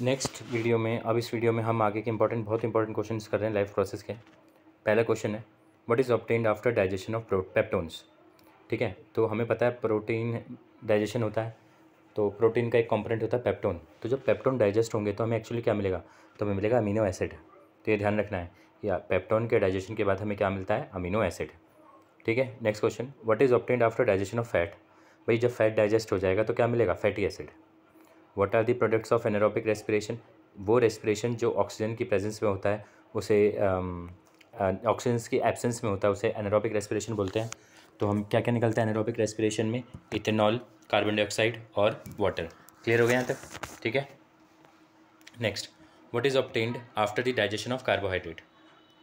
next video में अब इस वीडियो में हम आगे के इंपॉर्टेंट बहुत इंपॉर्टेंट क्वेश्चन कर रहे हैं लाइफ प्रोसेस के पहला क्वेश्चन है what is obtained after digestion of peptones ठीक है तो हमें पता है प्रोटीन डाइजेशन होता है तो प्रोटीन का एक कॉम्पोनेंट होता है पेप्टोन तो जब पेप्टोन डाइजेस्ट होंगे तो हमें एक्चुअली क्या मिलेगा तो हमें मिलेगा अमीनो एसिड तो ये ध्यान रखना है या पेप्टोन के डाइजेशन के बाद हमें क्या मिलता है अमीनो एसिड ठीक है next question what is obtained after digestion of fat भाई जब फैट डाइजेस्ट हो जाएगा तो क्या मिलेगा fatty acid what are the products of anaerobic respiration वो रेस्पिरेशन जो ऑक्सीजन की प्रेजेंस में होता है उसे ऑक्सीजन um, uh, की एब्सेंस में होता है उसे एनरोपिक रेस्पिरेशन बोलते हैं तो हम क्या क्या निकलते हैं एनरोपिक रेस्पिरेशन में इथेनॉल कार्बन डाइऑक्साइड और वाटर क्लियर हो गया यहाँ तक ठीक है next what is obtained after the digestion of carbohydrate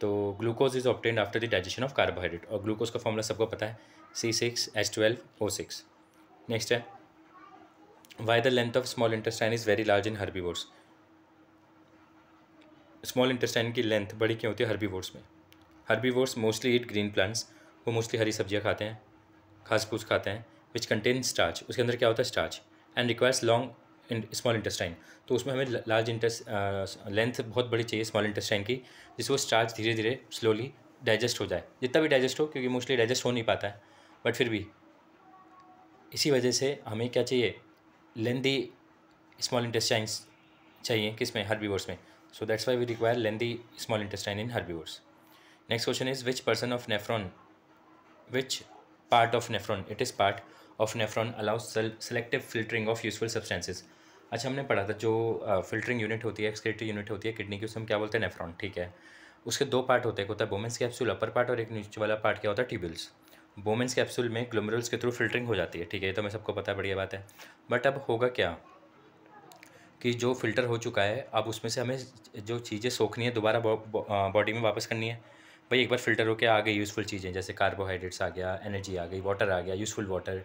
तो glucose is obtained after the digestion of carbohydrate और ग्लूकोज का फॉर्मूला सबको पता है C six H twelve O six next है why the length of small small is very large in herbi herbivores small intestine की length बड़ी क्यों होती है हर्बी बोर्ड्स में herbi herbivores mostly eat green plants वो मोस्टली हरी सब्जियाँ खाते हैं घास फूस खाते हैं विच कंटेन स्टार्च उसके अंदर क्या होता है starch and requires long small intestine तो उसमें हमें लार्ज इंटेस्ट लेंथ बहुत बड़ी चाहिए स्मॉल इंटेस्टाइन की जिससे वो स्टार्च धीरे धीरे स्लोली डाइजेस्ट हो जाए जितना भी डाइजेस्ट हो क्योंकि मोस्टली डाइजेस्ट हो नहीं पाता है बट फिर भी इसी वजह से हमें क्या चाहिए लेंदी स्मॉल इंटेस्टाइन चाहिए किस में हर्बीवर्स में so that's why we require lengthy small intestine in herbivores next question is which person of nephron which part of nephron it is part of nephron allow selective filtering of useful substances अच्छा हमने पढ़ा था जो filtering unit होती है excretory unit होती है kidney की उसमें क्या बोलते हैं नेफ्रॉन ठीक है उसके दो पार्ट होते हैं एक होता है बोमेंस कैप्सूल अपर पार्ट और एक नीचे वाला पार्ट क्या होता है ट्यूबल्स वोमेंस कैप्सूल में ग्लोमरल्स के थ्रू फिल्टरिंग हो जाती है ठीक है ये तो मैं सबको पता है बढ़िया बात है बट अब होगा क्या कि जो फ़िल्टर हो चुका है अब उसमें से हमें जो चीज़ें सोखनी है दोबारा बॉडी में वापस करनी है भाई एक बार फिल्टर होकर आ गई यूज़फुल चीज़ें जैसे कार्बोहाइड्रेट्स आ गया एनर्जी आ गई वाटर आ गया यूज़फुल वाटर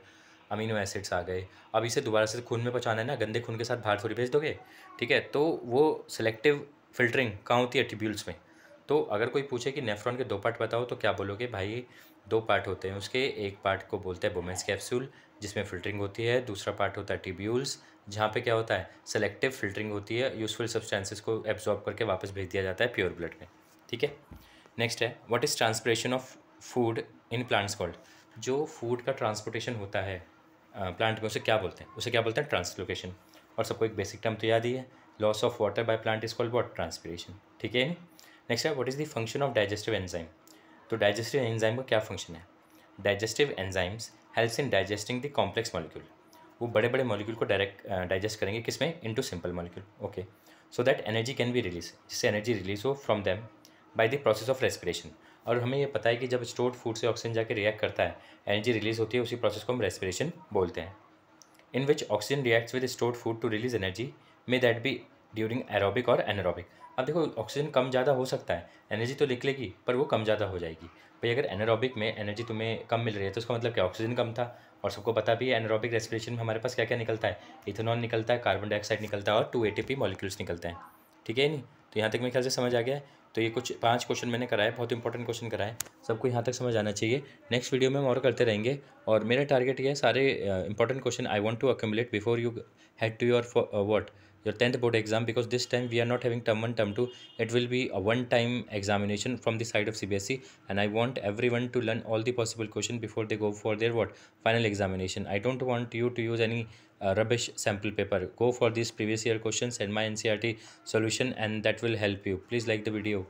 अमीनो एसिड्स आ गए अब इसे दोबारा से खून में पहुँचाना है ना गंदे खून के साथ बाहर थोड़ी भेज दोगे ठीक है तो वो सिलेक्टिव फिल्टरिंग कहाँ होती है ट्रिब्यूल्स में तो अगर कोई पूछे कि नेफ्रॉन के दो पार्ट बताओ तो क्या बोलोगे भाई दो पार्ट होते हैं उसके एक पार्ट को बोलते हैं बोमेंस कैप्सूल जिसमें फ़िल्टरिंग होती है दूसरा पार्ट होता है टिब्यूल्स जहाँ पे क्या होता है सेलेक्टिव फिल्टरिंग होती है यूजफुल सब्सटेंसेस को एब्जॉर्ब करके वापस भेज दिया जाता है प्योर ब्लड में ठीक है नेक्स्ट है what is transportation of food in plants called जो फूड का ट्रांसपोर्टेशन होता है प्लांट में उसे क्या बोलते हैं उसे क्या बोलते हैं ट्रांसलोकेशन और सबको एक बेसिक टर्म तो याद ही है loss of water by plant is called what transpiration ठीक है नेक्स्ट है what is the function of digestive enzyme तो डाइजेस्टिव एंजाइम का क्या फंक्शन है digestive enzymes helps in digesting the complex molecule वो बड़े बड़े मॉलिक्यूल को डायरेक्ट डाइजेस्ट करेंगे किस में into simple molecule okay so that energy can be release जिससे एनर्जी रिलीज हो from them by the process of respiration और हमें ये पता है कि जब स्टोर्ड फूड से ऑक्सीजन जाकर रिएक्ट करता है एनर्जी रिलीज होती है उसी प्रोसेस को हम रेस्पिरेशन बोलते हैं in which oxygen reacts with stored food to release energy may that be during aerobic और एनारोबिक अब देखो ऑक्सीजन कम ज़्यादा हो सकता है एनर्जी तो निकलेगी पर वो कम ज़्यादा हो जाएगी भाई अगर एनारोबिक में एनर्जी तुम्हें कम मिल रही है तो उसका मतलब क्या ऑक्सीजन कम था और सबको पता भी है एनारोबिक रेस्पिरेशन में हमारे पास क्या क्या निकलता है इथेनॉल निकलता है कार्बन डाइऑक्साइड निकलता है और टू ए मॉलिक्यूल्स निकलते हैं ठीक है नहीं तो यहाँ तक मेरे ख्याल से समझ आ गया है तो ये कुछ पांच क्वेश्चन मैंने कराए बहुत इंपॉर्टेंट क्वेश्चन कराए सबको यहाँ तक समझ आना चाहिए नेक्स्ट वीडियो में हम और करते रहेंगे और मेरा टारगेट ये है सारे important question I want to accumulate before you head to your वर्ट your 10th board exam because this time we are not having term 1 term 2 it will be a one time examination from the side of cbse and i want everyone to learn all the possible question before they go for their what final examination i don't want you to use any uh, rubbish sample paper go for these previous year questions and my ncrt solution and that will help you please like the video